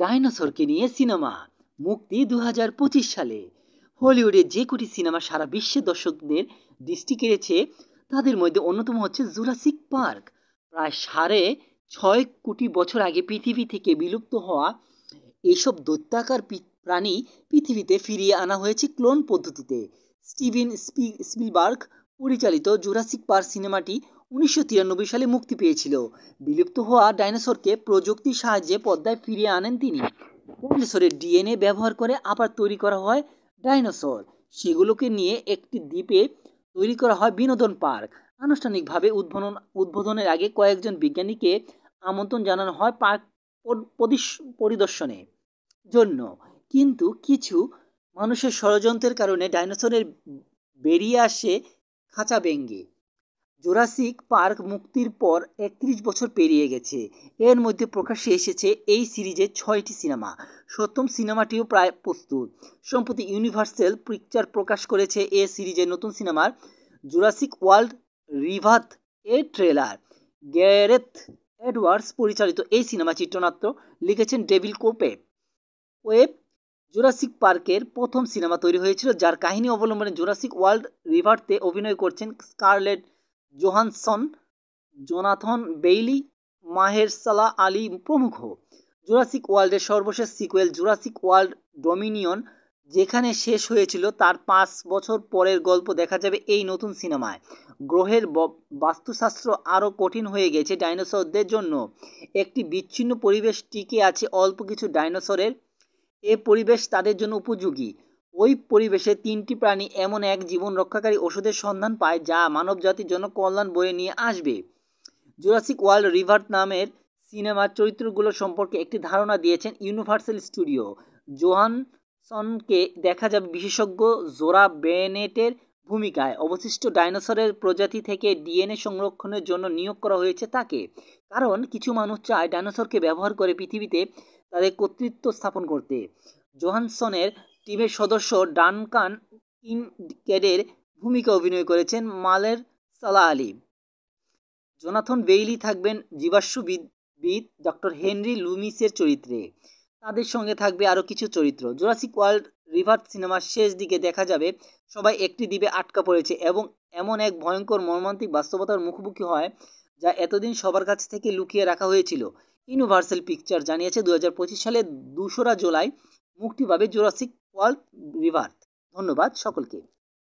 ডাইনোসরকে নিয়ে সিনেমা মুক্তি দু সালে হলিউডের যে কটি সিনেমা সারা বিশ্বে দর্শকদের দৃষ্টি কেড়েছে তাদের মধ্যে অন্যতম হচ্ছে জুরাসিক পার্ক প্রায় সাড়ে ছয় কোটি বছর আগে পৃথিবী থেকে বিলুপ্ত হওয়া এইসব দৈত্যাকার প্রাণী পৃথিবীতে ফিরিয়ে আনা হয়েছে ক্লোন পদ্ধতিতে স্টিভেন স্পিলবার্গ পরিচালিত জুরাসিক পার্ক সিনেমাটি উনিশশো সালে মুক্তি পেয়েছিল বিলুপ্ত হওয়া ডাইনোসরকে প্রযুক্তির সাহায্যে পদ্মায় ফিরিয়ে আনেন তিনি ডাইনোসরের ডিএনএ ব্যবহার করে আবার তৈরি করা হয় ডাইনোসর সেগুলোকে নিয়ে একটি দ্বীপে তৈরি করা হয় বিনোদন পার্ক আনুষ্ঠানিকভাবে উদ্বোধন উদ্বোধনের আগে কয়েকজন বিজ্ঞানীকে আমন্ত্রণ জানানো হয় পার্ক পরিদর্শনে জন্য কিন্তু কিছু মানুষের ষড়যন্ত্রের কারণে ডাইনোসরের বেরিয়ে আসে খাঁচা ভেঙ্গে জোরাসিক পার্ক মুক্তির পর একত্রিশ বছর পেরিয়ে গেছে এর মধ্যে প্রকাশ্যে এসেছে এই সিরিজের ছয়টি সিনেমা সপ্তম সিনেমাটিও প্রায় প্রস্তুত সম্প্রতি ইউনিভার্সাল পিকচার প্রকাশ করেছে এ সিরিজের নতুন সিনেমার জুরাসিক ওয়ার্ল্ড রিভাত এ ট্রেলার গ্যারেথ এডওয়ার্ডস পরিচালিত এই সিনেমা চিত্রনাট্য লিখেছেন ডেভিল কোপে ওয়েব জুরাসিক পার্কের প্রথম সিনেমা তৈরি হয়েছিল যার কাহিনী অবলম্বনে জুরাসিক ওয়ার্ল্ড রিভারতে অভিনয় করছেন Scarlett Johansson Jonathan Bailey Mahershala Ali প্রমুখ জুরাসিক ওয়ার্ল্ডের সর্বশেষ সিকুয়েল জুরাসিক ওয়ার্ল্ড ডোমিনিয়ন যেখানে শেষ হয়েছিল তার পাঁচ বছর পরের গল্প দেখা যাবে এই নতুন সিনেমায় গ্রহের বাস্তুশাস্ত্র আরও কঠিন হয়ে গেছে ডাইনোসরদের জন্য একটি বিচ্ছিন্ন পরিবেশ টিকে আছে অল্প কিছু ডাইনোসরের এ পরিবেশ তাদের জন্য উপযোগী ওই পরিবেশে তিনটি প্রাণী এমন এক জীবন রক্ষাকারী ওষুধের সন্ধান পায় যা মানবজাতির জন্য কল্যাণ বয়ে নিয়ে আসবে জুরাসিক ওয়ার্ল্ড রিভার্ট নামের সিনেমার চরিত্রগুলো সম্পর্কে একটি ধারণা দিয়েছেন ইউনিভার্সাল স্টুডিও জোহানসনকে দেখা যাবে বিশেষজ্ঞ জোরা বেনেটের ভূমিকায় অবশিষ্ট ডাইনোসরের প্রজাতি থেকে ডিএনএ সংরক্ষণের জন্য নিয়োগ করা হয়েছে তাকে কারণ কিছু মানুষ চায় ডাইনোসরকে ব্যবহার করে পৃথিবীতে তাদের কর্তৃত্ব স্থাপন করতে জোহানসনের টিমের সদস্য ডানকান ক্যাডের ভূমিকা অভিনয় করেছেন মালের সালা আলী জোনাথন বেইলি থাকবেন জীবাশ্মবিদবিদ ডক্টর হেনরি লুমিসের চরিত্রে তাদের সঙ্গে থাকবে আরও কিছু চরিত্র জোরাসিক ওয়ার্ল্ড রিভার সিনেমার শেষ দিকে দেখা যাবে সবাই একটি দ্বীপে আটকা পড়েছে এবং এমন এক ভয়ঙ্কর মর্মান্তিক বাস্তবতার মুখোমুখি হয় যা এতদিন সবার কাছ থেকে লুকিয়ে রাখা হয়েছিল ইউনিভার্সাল পিকচার জানিয়েছে দু সালে দুশোরা জুলাই মুক্তি পাবে জোরাসিক ওয়ার্ল্ড রিভার ধন্যবাদ সকলকে